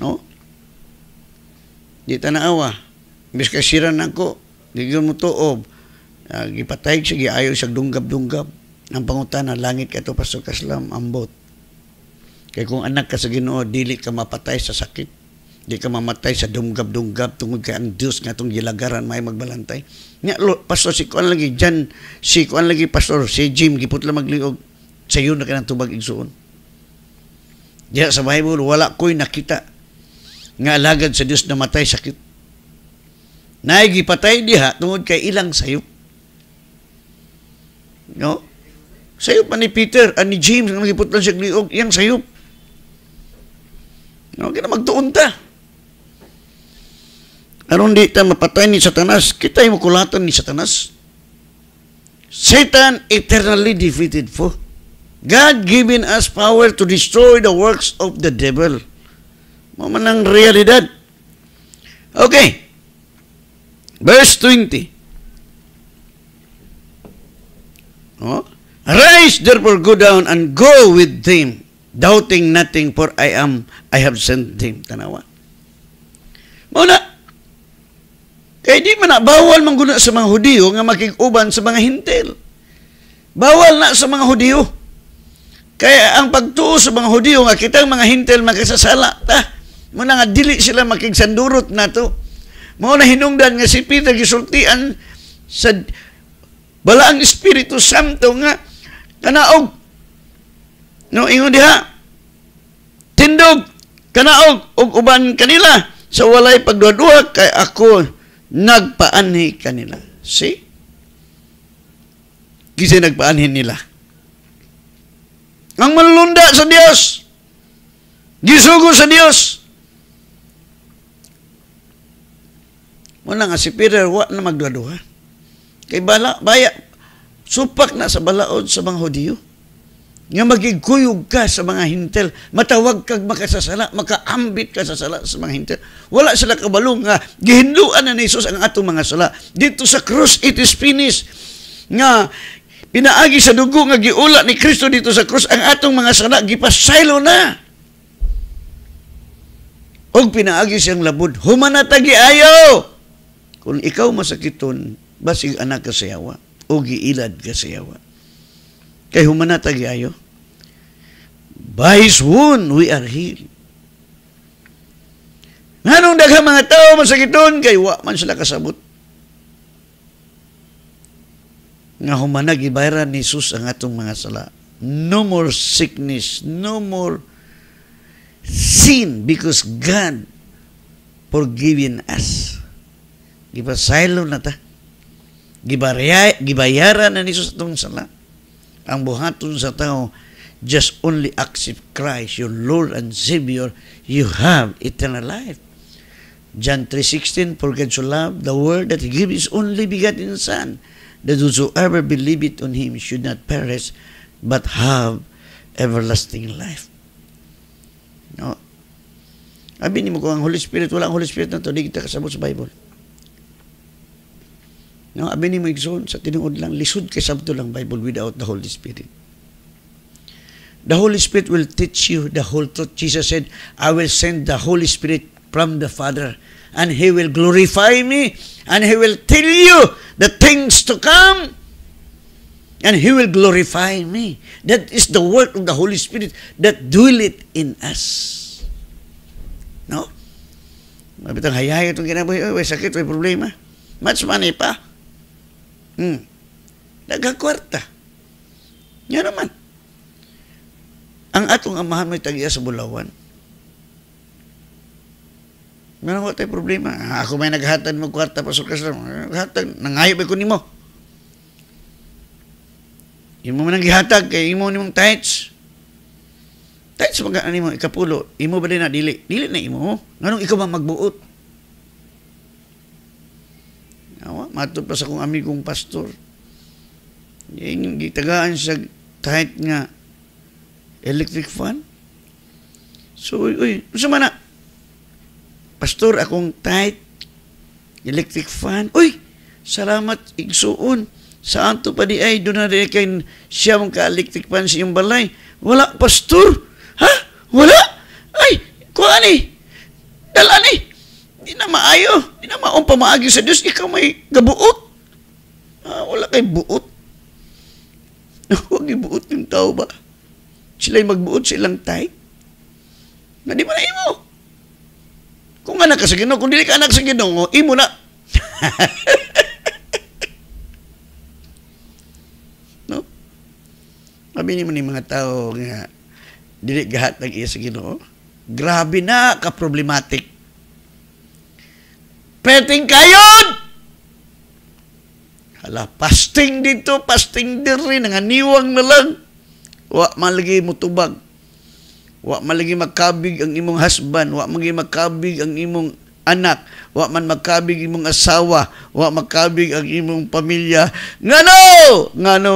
No? Di tanaawa. siran ako. Di mo tuob Uh, gipatay siya giayo sa dunggab-dunggab ang na langit kato pastor kaslam ambot kay kung anak ka sa Ginoo dili ka mapatay sa sakit di ka mamatay sa dunggab-dunggab tungod kay ang Dios nga tong gilagaran may magbalantay nya pastor si kuan lagi Jan si kuan lagi pastor si Jim giputla magliog sayo na kanang tubag igsuon diha sa Bible wala koy nakita nga alagad sa Dios namatay sakit Naigipatay diha tungod kay ilang sayo. No? Sayop man ni Peter, ani ah, James, ang nagipot lang siya gliog, iyang sayop. No? Kaya magtuon ta. Aron di ta mapatay ni Satanas, kita yung kulatan ni Satanas. Satan eternally defeated po. God given us power to destroy the works of the devil. Maman realidad. Okay. Verse 20. No? Rise therefore, go down and go with them, doubting nothing, for I am, I have sent them. Tanawa. Muna, kay eh, di man na, bawal mangguna sa mga Hudiyo nga makiguban sa mga hintil. Bawal na sa mga Hudiyo. Kaya ang pagtuo sa mga Hudiyo nga kitang mga hintil makasasala, ta, muna nga dili sila makigsandurot na to. Mao hinungdan nga si Peter gisultian sa Bala ang Espiritu Santo nga kanaog. No, ingon diha. Tindog kanaog og uban kanila sa so, walay pagduha kay ako nagpaanhi kanila. See? Kisa nagpaanhi nila. Ang malunda sa Dios. Gisugo sa Dios. Muna nga si Peter, wa na magduha-duha. Kay bala, baya, supak na sa balaod sa mga Hudiyo. Nga magigkuyog ka sa mga hintel, matawag kag makasasala, makaambit ka sa sala sa mga hintel. Wala sila kabalo nga gihinduan na ni Hesus ang atong mga sala. Dito sa cross it is finished. Nga pinaagi sa dugo nga giula ni Kristo dito sa cross ang atong mga sala gipasaylo na. Og pinaagi siyang labod, humanatagi ayo. Kung ikaw masakiton, basig anak kasayawa o giilad kasayawa. Kay humanatag yayo. By His wound we are healed. Nganong daghang mga tao masakiton kay wa man sila kasabot. Nga humanag ibayaran ni Jesus ang atong mga sala. No more sickness, no more sin because God forgiven us. Di ba na ta? gibarya, gibayaran na ni Jesus itong sala. Ang buhaton sa tao, just only accept Christ, your Lord and Savior, you have eternal life. John 3.16, For God so loved the world that He gave His only begotten Son, that whosoever believeth on Him should not perish, but have everlasting life. No? Abi ni mo ko ang Holy Spirit, wala ang Holy Spirit na to, di kita kasabot sa Bible. No, abi ni Migson sa tinuod lang lisod kay sabto lang Bible without the Holy Spirit. The Holy Spirit will teach you the whole truth. Jesus said, I will send the Holy Spirit from the Father and He will glorify me and He will tell you the things to come and He will glorify me. That is the work of the Holy Spirit that it in us. No? Mabitang hayay itong kinabuhi. Uy, sakit, may problema. Much money pa. Hmm. Nagakwarta. Nga naman. Ang atong amahan may tagiya sa Bulawan. Nga wala tayong problema. Ako may naghatan mo kwarta pasok ka sa Naghatan. Nangayop ko nimo. Imo man ang gihatag kay imo ni mong tights. Tights mga ano mo ikapulo. Imo ba na dili? Dili na imo. Nganong ikaw ba magbuot? Awa, matupas akong amigong pastor. Yan yung gitagaan sa kahit nga electric fan. So, uy, uy, sama Pastor, akong tight electric fan. Uy, salamat igsuon. Saan to pa di ay doon na rin kay siya mong ka-electric fan sa iyong balay. Wala, pastor. Ha? Wala? Ay, kuha ni. Dala ni. Di na maayo. Di na maong pamaagi sa Dios. Ikaw may gabuot. Ah, wala kay buot. <laughs> Huwag ibuot yung tao ba? Sila'y magbuot silang type. Na di mo na imo. Kung anak ka sa ginoo, kung dili ka anak sa ginoo, imo na. <laughs> no? Sabi ni mo ni mga tao nga, dili gahat ng iya sa ginoo, grabe na ka-problematic. Petting kayon! Hala, fasting dito, fasting diri, nanganiwang na lang. Wa malagi mo tubag. Wa malagi magkabig ang imong husband, wa malagi magkabig ang imong anak, wa man magkabig imong asawa, wa magkabig ang imong pamilya. Ngano? Ngano?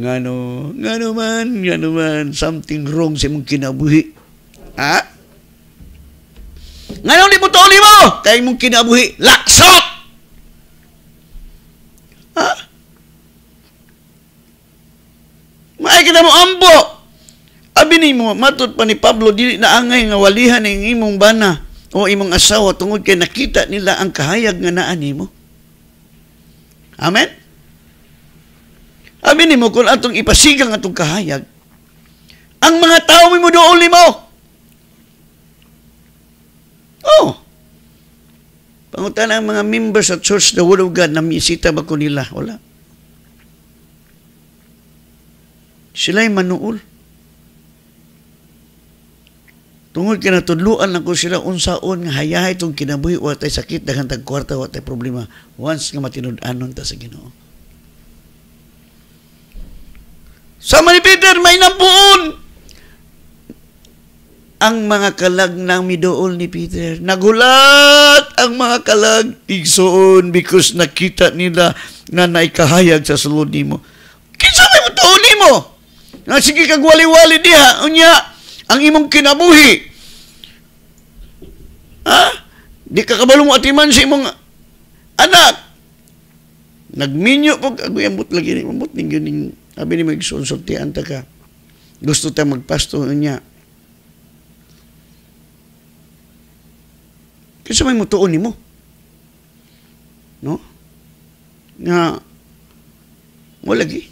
Ngano? Ngano man? Ngano man? Something wrong sa imong kinabuhi. Ha? Ngayon di mo to mo, oh! kay mong kinabuhi, laksot! Ha? Maay kita mo ambo! Abi ni mo, matod pa ni Pablo, dili na angay nga walihan ng imong bana o imong asawa tungod kay nakita nila ang kahayag nga naa nimo. Amen? Abi ni mo, kung atong ipasigang atong kahayag, ang mga tao mo doon mo, oh! Oh! Pangutan ang mga members at church the Word of God na misita ba ko nila? Wala. Sila'y manuol. Tungod kinatudluan lang ko sila unsaon nga hayahay tong kinabuhi o tay sakit daghan tag kwarta wa tay problema once nga matinud-anon ta sa Ginoo. Sa ni Peter may nabuon ang mga kalag ng midool ni Peter. Nagulat ang mga kalag igsoon because nakita nila na naikahayag sa sulod nimo. Kinsa may ni mo? Na ah, sige kag wali-wali diha unya ang imong kinabuhi. Ha? Di ka kabalo mo atiman sa imong anak. Nagminyo po kaguyang lagi, ni mamot ning yun ning abi ni magsunsultian ta ka. Gusto ta magpasto niya Kasi may mutuon ni mo. No? Nga, wala gi.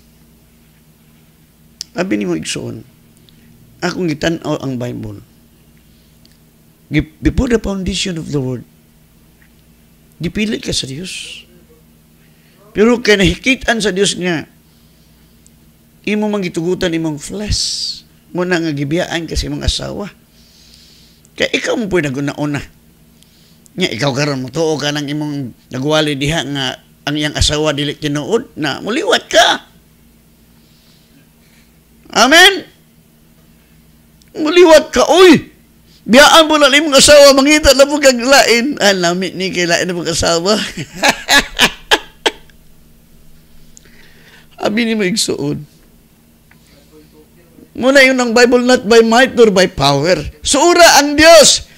Abi ni mo igsoon, akong gitanaw ang Bible. Before the foundation of the world, dipilit ka sa Dios. Pero kay nahikitan sa Dios nga, imo mangitugutan imong flesh. Muna nga gibiyaan kasi imong asawa. Kaya ikaw mo po nagunaon na. Nya ikaw karon motuo ka ng imong nagwali diha nga ang iyang asawa dili tinuod na muliwat ka. Amen. Muliwat ka oy. Biyaan mo na imong asawa mangita na mo kag lain. Ah, ni kay lain na mong asawa. <laughs> Abi ni mo igsuon. Muna yun ang Bible, not by might nor by power. Suura ang Diyos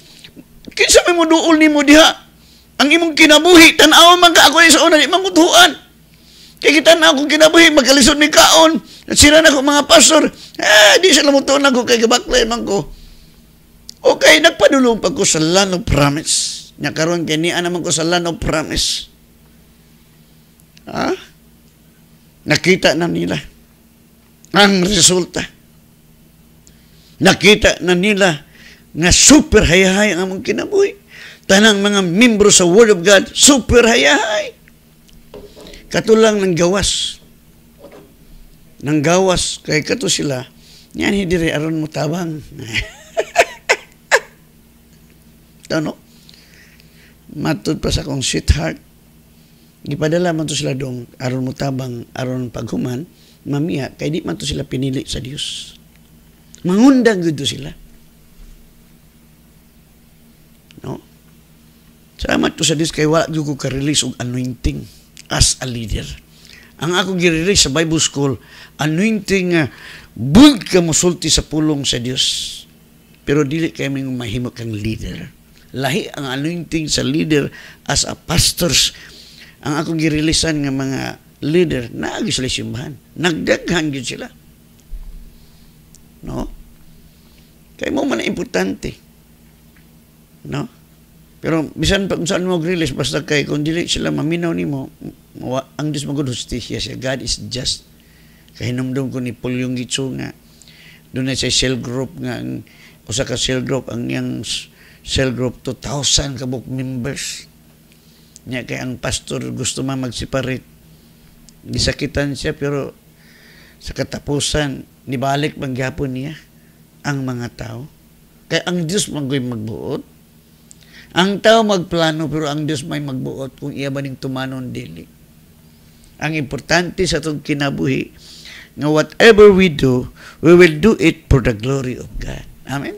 Kinsa may mo duol ni mo diha? Ang imong kinabuhi, tanaw man ka ako sa una, di mangutuan. Kaya kita na akong kinabuhi, magkalisod ni kaon. At sila na ako mga pastor, eh, di sila mo tuon ako kay kabaklay man ko. Okay, nagpadulong pag ko sa land of promise. Nya karon kay niya naman ko sa land of promise. Ha? Nakita na nila ang resulta. Nakita na nila nga super hayahay ang among kinabuhi. Tanang mga membro sa Word of God, super hayahay. Katulang ng gawas. Nang gawas, kay kato sila, yan hindi aron mo tabang. <laughs> Tano? Matod pa sa kong sweetheart, ipadala man to sila dong aron mo tabang, aron paghuman, mamiya, kay di man to sila pinili sa Dios. Mangundang gud sila Salamat to sa Diyos kay wala ko ka-release og anointing as a leader. Ang ako gi sa Bible School, anointing nga ah, ka musulti sa pulong sa Dios. Pero dili kay may mahimo kang leader. Lahi ang anointing sa leader as a pastors. Ang ako girilisan nga mga leader, naagi sila simbahan. Nagdaghan gyud sila. No? Kay mo man importante. No? Pero bisan pag saan mo grilis, basta kay kung dili sila maminaw nimo, ang Dios magud hustisya siya. God is just. Kahinomdom ko ni Paul yung gitso nga doon sa cell group nga ang usa ka cell group ang yang cell group 2000 kabuk members. Nya kay ang pastor gusto man magseparate. Gisakitan siya pero sa katapusan nibalik man niya ang mga tao. Kay ang Dios man magbuot ang tao magplano pero ang Dios may magbuot kung iya maning tumanon dili. Ang importante sa tong kinabuhi nga whatever we do, we will do it for the glory of God. Amen.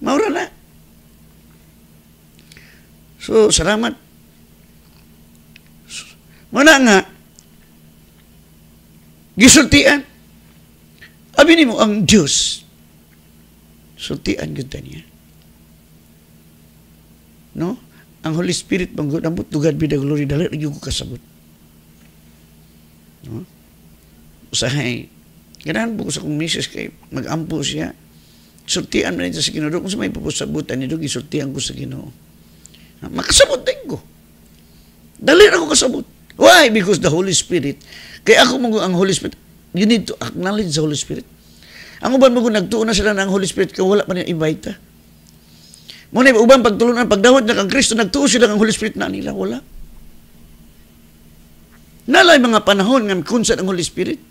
Maura na. So, salamat. Muna nga, gisultian. Abi nimo ang Dios. Sultian gyud niya no? Ang Holy Spirit manggod amot to God be the glory dali ra gyud kasabot. No? Usahay ganahan po ko sa kong misis kay magampo siya. Sultian man sa Ginoo kung sa may pupusabutan nito gisultian ko sa Ginoo. Makasabot din ko. Dali ako ko kasabot. Why? Because the Holy Spirit. Kaya ako mag ang Holy Spirit. You need to acknowledge the Holy Spirit. Ang uban mo nagtuon na sila ng Holy Spirit kaya wala pa niya invite. Ha? Muna Ngunit ubang pagtulunan, pagdahod na kang Kristo, nagtuo sila ang Holy Spirit na nila. Wala. Nalay mga panahon ng kunsan ang Holy Spirit.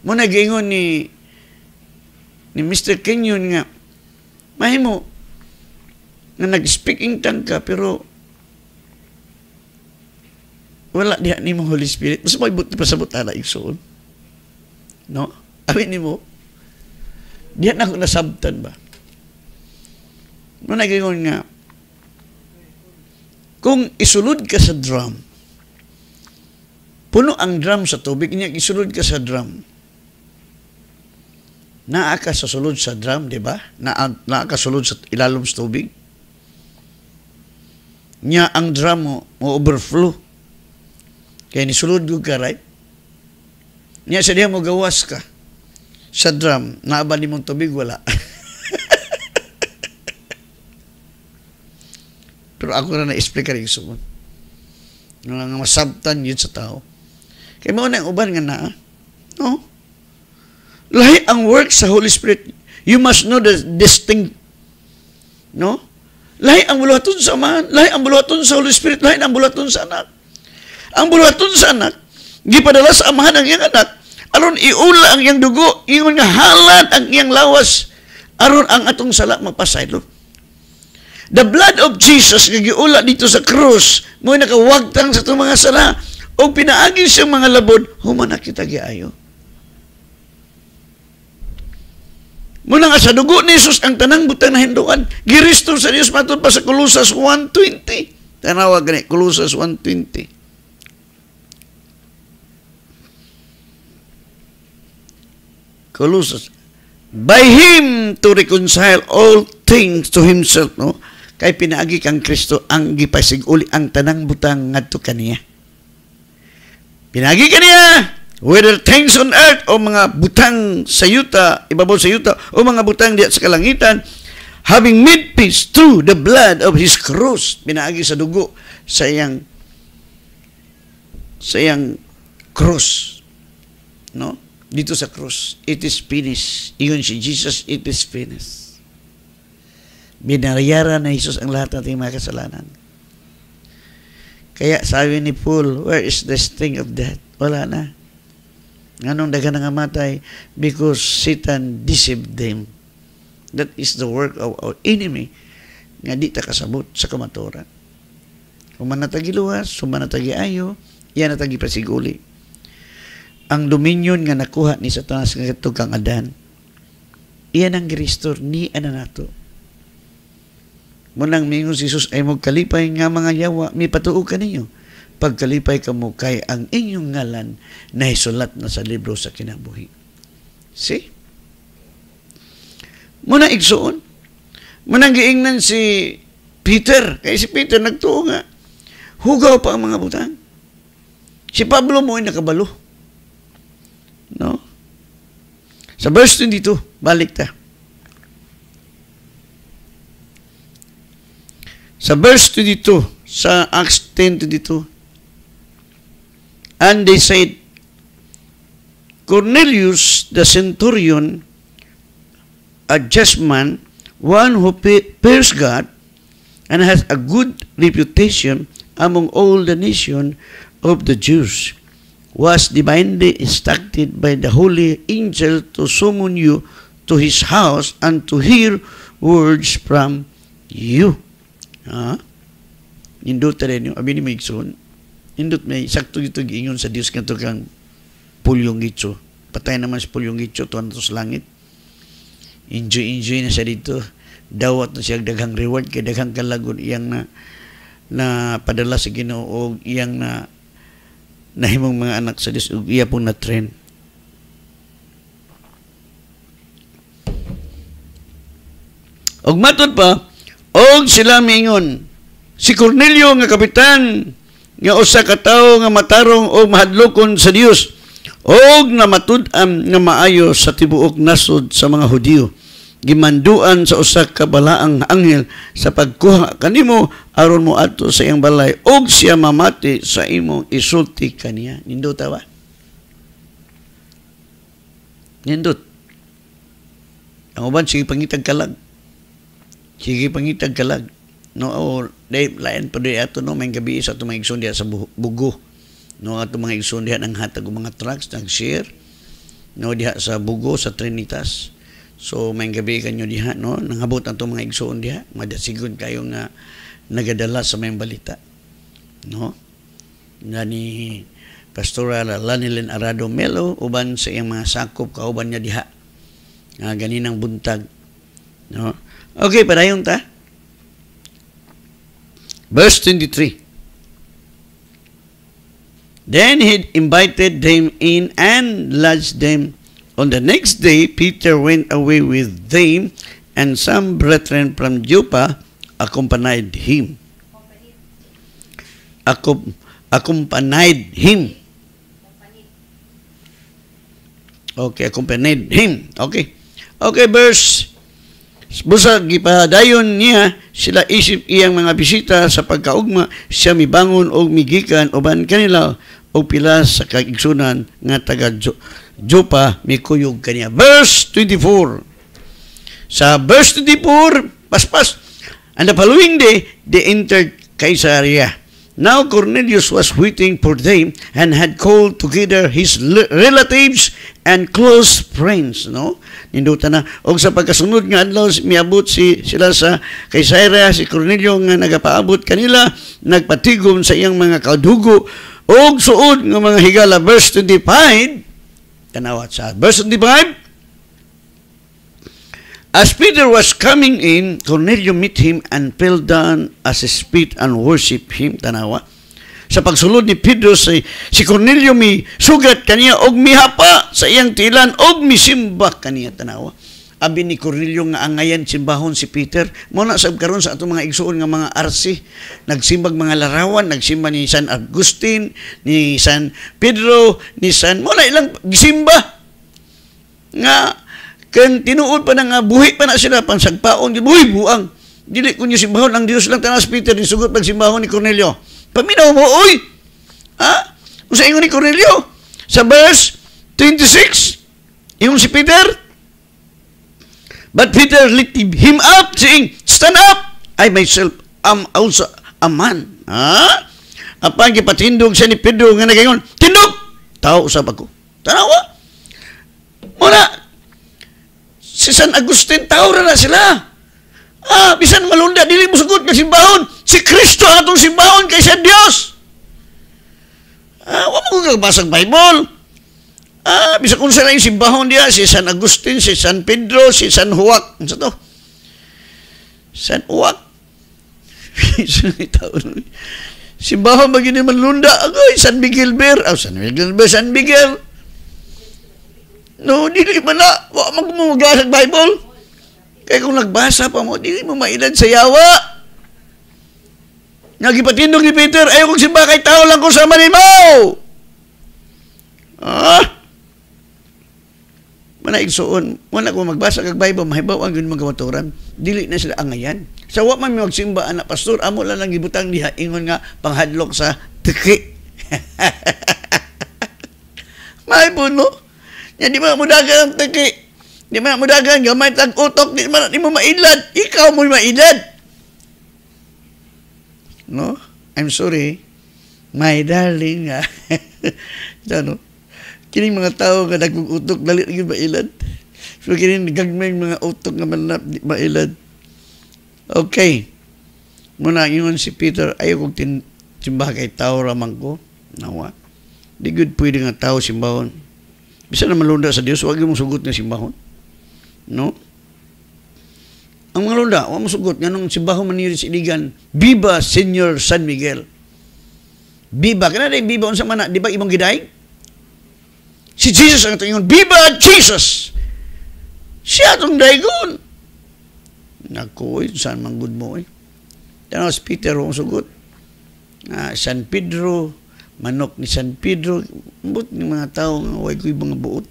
Muna gingon ni ni Mr. Kenyon nga, mahimo na nag speaking in tongue ka, pero wala diha ni mo Holy Spirit. Mas may buti pasabot na igsoon. No? Amin ni mo. Diha na ako nasabtan ba? No nagayon nga. Kung isulod ka sa drum, puno ang drum sa tubig niya, isulod ka sa drum. Naa ka sa sulod sa drum, di ba? Naa, naa ka sulod sa ilalom sa tubig. Nya ang drum mo, mo overflow. Kaya nisulod ko ka, right? Nya sa diya mo gawas ka. Sa drum, naabali mong tubig, wala. <laughs> pero ako na na-explain ka rin so, nga masabtan yun sa tao kay mo na uban nga naa no lahi ang work sa Holy Spirit you must know the distinct no lahi ang buluhaton sa man lahi ang buluhaton sa Holy Spirit lahi ang buluhaton sa anak ang buluhaton sa anak gipadala sa amahan ang iyang anak aron iula ang iyang dugo ingon nga halad ang iyang lawas aron ang atong sala mapasaylop The blood of Jesus nga giula dito sa krus mo nakawagtang sa itong mga sala o pinaagi siyang mga labod human na kita giayo. Muna nga sa dugo ni Jesus ang tanang butang na hinduan giristo sa Dios matod pa sa Colossus 1:20. Tanawa gani Colossus 1:20. Colossus by him to reconcile all things to himself no kay pinaagi kang Kristo ang gipasiguli ang tanang butang ngadto kaniya. Pinaagi kaniya whether things on earth o mga butang sa yuta, ibabaw sa yuta o mga butang diya sa kalangitan having made peace through the blood of his cross pinaagi sa dugo sa iyang sa iyang cross no dito sa cross it is finished iyon si Jesus it is finished Binayaran na Jesus ang lahat ng ating mga kasalanan. Kaya sabi ni Paul, where is the sting of death? Wala na. Anong daga nga matay? Because Satan deceived them. That is the work of our enemy nga di ta kasabot sa kamaturan. Kung manatagi luwas, kung manatagi ayo, iyan natagi pasiguli. Ang dominion nga nakuha ni Satanas nga katugang Adan, iyan ang gi-restore ni ananato Munang mingon si Jesus ay magkalipay nga mga yawa, may patuo ka ninyo. Pagkalipay ka mo kay ang inyong ngalan na isulat na sa libro sa kinabuhi. See? Muna igsoon. Munang giingnan si Peter. Kaya si Peter nagtuo nga. Hugaw pa ang mga butang. Si Pablo mo ay nakabalo. No? Sa verse 22, balik ta. Sa verse 22, sa Acts 10:22. And they said, Cornelius the centurion, a just man, one who fears God and has a good reputation among all the nation of the Jews, was divinely instructed by the holy angel to summon you to his house and to hear words from you. Ha? Ah? Nindot ta rin abi ni Migson. Nindot may sakto dito giingon sa Dios kanto kang pulyong gitso. Patay naman si pulyong gitso tuan to sa langit. Enjoy enjoy na siya dito. Dawat na siya daghang reward kay daghang kalagon iyang na na padala sa Ginoo og iyang na nahimong mga anak sa Dios ug iya pong na-train. Og matud pa, Og sila mingon, si Cornelio nga kapitan, nga usa ka tawo nga matarong o mahadlokon sa Dios og namatud-an nga maayo sa tibuok nasod sa mga Hudiyo gimanduan sa usa ka balaang anghel sa pagkuha kanimo aron mo adto sa iyang balay og siya mamati sa imong isulti kaniya nindot tawa nindot ang uban sige pangitag kalag Sige pangitag kalag. No, or oh, day, lain pa din ato no, may gabi sa itong mga igsoon sa bugo. No, ato mga igsoon ang hatag mga trucks nag-share. No, diha sa bugo, sa Trinitas. So, may gabi kanyo diha, no? Nangabot ang itong mga igsoon diha. Madasigod kayo nga nagadala sa may balita. No? Nga ni Pastora Lanilin Arado Melo, uban sa iyang mga sakop, kauban niya diha. Nga ganinang buntag. No? Okay, parayon ta. Verse 23. Then he invited them in and lodged them. On the next day, Peter went away with them, and some brethren from Joppa accompanied him. Accom accompanied him. Okay, accompanied him. Okay. Okay, verse Busag gipahadayon niya sila isip iyang mga bisita sa pagkaugma siya mibangon og migikan uban kanila og pila sa kaigsunan nga taga Jopa mikuyog kaniya. Verse 24. Sa verse 24, paspas, and the following day, they entered Caesarea. Now Cornelius was waiting for them and had called together his relatives and close friends, no? Ninduta na. O sa pagkasunod nga adlaw, miabot si, sila sa Kaysera, si Cornelio nga nagapaabot kanila, nagpatigom sa iyang mga kadugo, o suod ng mga higala. Verse 25, kanawat sa verse 25, As Peter was coming in, Cornelio met him and fell down as he spit and worship him. Tanawa. Sa pagsulod ni Pedro, si, si Cornelio mi sugat kaniya og mihapa sa iyang tilan og misimba kaniya tanawa. Abi ni Cornelio nga angayan simbahon si Peter. Mo na sab karon sa atong mga igsuon nga mga arsi, nagsimbag mga larawan, nagsimba ni San Agustin, ni San Pedro, ni San mo na ilang gisimba nga Kan tinuod pa nga buhi pa na sila pansagpaon gyud buhi buang. Dili kunyo simbahon ang Dios lang tanas Peter ni sugot pag simbahon ni Cornelio. Paminaw mo oy. Ha? Usa ingon ni Cornelio sa verse 26 yung si Peter But Peter lifted him up saying, Stand up, I myself am also a man. Ha? Apang gipatindog siya ni Pedro nga nagayon, Tindog! Tao usap ako. Tanawa. Muna, si San Agustin, tawra na sila. Ah, bisan malunda, dili mo sagot ka simbahon. Si Kristo ang atong simbahon sa Dios. Ah, wala mo kong Bible. Ah, bisa kung sa yung simbahon niya, si San Agustin, si San Pedro, si San Huwak. Ano sa to? San Huwak. <laughs> simbahon, magini malunda. Agoy, San Miguel Ber. Oh, ah, San Miguel Ber, San Miguel. No, dili man na. Wa magmuga sa Bible. Kaya kung nagbasa pa mo, dili mo mailad sa yawa. Nagipatindog ni Peter, ayaw kong simba kay tao lang kung sama ni Mao. Ah? Manaigsoon. Wala ko magbasa kag Bible, mahibaw ang yun mga kawaturan. Dili na sila angayan. Sa so, wa man magsimba, anak pastor, amo lang ang ibutang diha, ingon nga, panghadlok sa tiki. <laughs> May no? Yan, di ba mudagan ang taki. Di ba mudagan, gamay tag utok, di ba di mo mailad. Ikaw mo mailad. No? I'm sorry. My darling. ano? Ah. <laughs> Kini mga tao nga nagpag-utok, dali rin mailad. So, kining gagmay mga utok nga manap, di mailad. Okay. Muna, yun si Peter, ayaw kong tin simbahan kay tao ramang ko. Nawa. Di good pwede nga tao simbahon. Bisa na malunda sa Dios, wag mo sugot nga simbahon. No? Ang mga lunda, wag mo sugot nganong simbahon man sa iligan, Viva Señor San Miguel. Viva, kana dai Viva unsa man di ba imong giday? Si Jesus ang tingon, Viva Jesus. Siya tong daygon. Nakoy, eh, saan man good mo eh. Tanaw Peter, wang sugot. Ah, San Pedro, manok ni San Pedro. But yung mga tao nga way ko mga buot.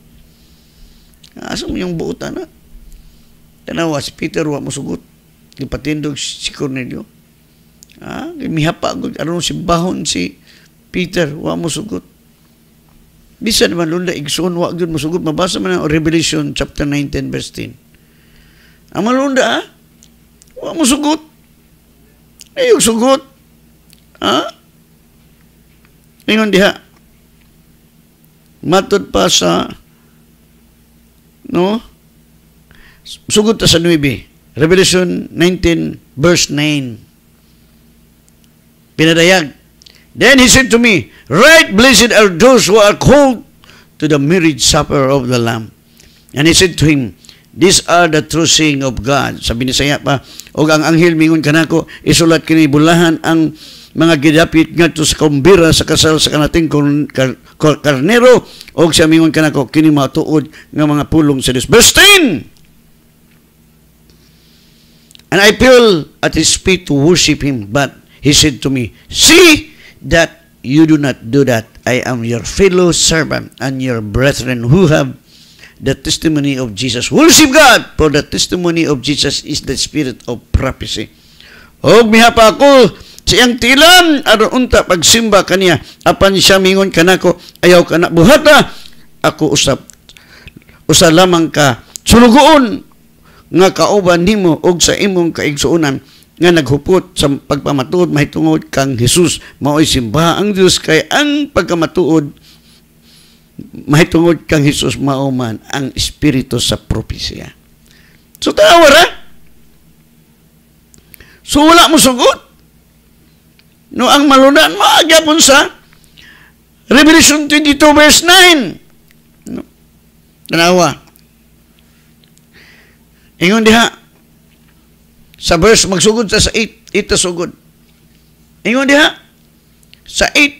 Asa mo yung buot ana? Tanawa si Peter wa mo sugot. Gipatindog si Cornelio. Ah, mihapa gud aron si bahon si Peter wa mo sugot. Bisan man lunda igsoon wa gud mo sugot mabasa man ang Revelation chapter 19 verse 10. Ang malunda ah, wa mo sugot. Ayog sugot. Ah? Ngayon diha, matod pa sa, no, sugod sa 9, Revelation 19 verse 9. Pinadayag. Then he said to me, Right blessed are those who are called to the marriage supper of the Lamb. And he said to him, These are the true saying of God. Sabi ni saya pa, O ang anghel mingon kanako, isulat kini bulahan ang mga gidapit nga to sa kumbira sa kasal sa kanating karnero o sa amingon kanako kini matuod ng mga pulong sa Dios. Verse 10! And I feel at his feet to worship him, but he said to me, See that you do not do that. I am your fellow servant and your brethren who have the testimony of Jesus. Worship God, for the testimony of Jesus is the spirit of prophecy. Og mihapa ako, siyang tilam aron unta pagsimba kaniya apan siya mingon kanako ayaw kana buhata ako usap usa lamang ka sulugoon nga kauban nimo og sa imong kaigsuonan nga naghupot sa pagpamatuod mahitungod kang Hesus maoy simba ang Dios kay ang pagkamatuod mahitungod kang Hesus mao man ang espiritu sa propesya so tawa ra so wala mo sugot No ang malunan maagyapon sa Revelation 22 verse 9. No. Tanawa. Ingon diha sa verse magsugod ta sa 8 ito sugod. Ingon diha sa 8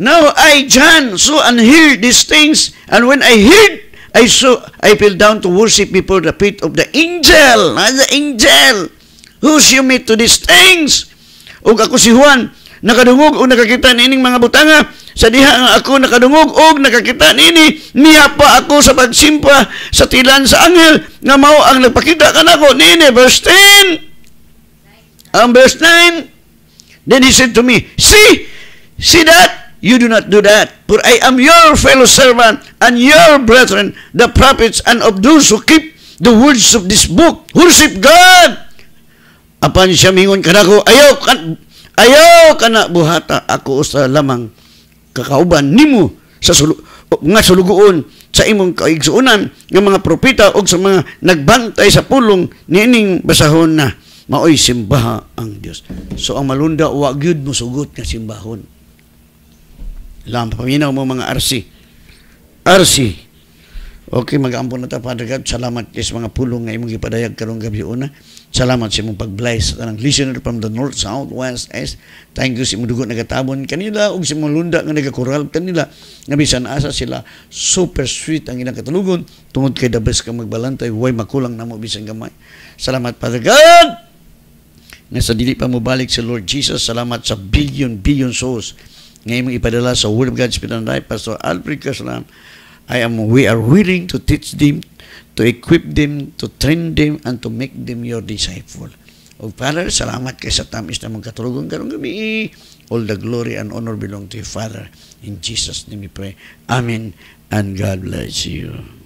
Now I John saw and heard these things and when I heard I saw I fell down to worship before the feet of the angel. Not the angel. Who shall me to these things? Ug ako si Juan, nakadungog og nakakita nining mga butanga sa diha nga ako nakadungog og nakakita nini niya pa ako sa pagsimpa sa tilan sa angel nga mao ang nagpakita kanako nini verse 10 ang um, verse 9 then he said to me see see that you do not do that for I am your fellow servant and your brethren the prophets and of those who keep the words of this book worship God apan siya mingon kanako ayaw kan ayaw kana buhata ako sa lamang kakauban nimo sa sulu, nga sulugoon sa imong kaigsuonan ng mga propeta o sa mga nagbantay sa pulong nining basahon na maoy simbaha ang Dios so ang malunda wa gyud mo sugot nga simbahon lam paminaw mo mga arsi arsi Okay, mag-ampon na ta, Father God. Salamat, yes, mga pulong nga imong gipadayag karong gabi una. Salamat sa imong pag-bless tanang listener from the north, south, west, east. Thank you sa imong dugo nagatabon kanila ug sa imong lunda nga nagakural kanila. Nga bisan asa sila super sweet ang ilang katulugon tungod kay the best ka magbalantay, way makulang namo bisan gamay. Salamat, Father God. Nga sa dili pa mo balik sa Lord Jesus, salamat sa billion billion souls nga imong ipadala sa Word of God's Pinanay, Pastor Alfred Kaslam. I am, we are willing to teach them, to equip them, to train them, and to make them your disciple. O Father, salamat kay sa tamis na magkatulungan karong gabi. All the glory and honor belong to you, Father. In Jesus' name we pray. Amen. And God bless you.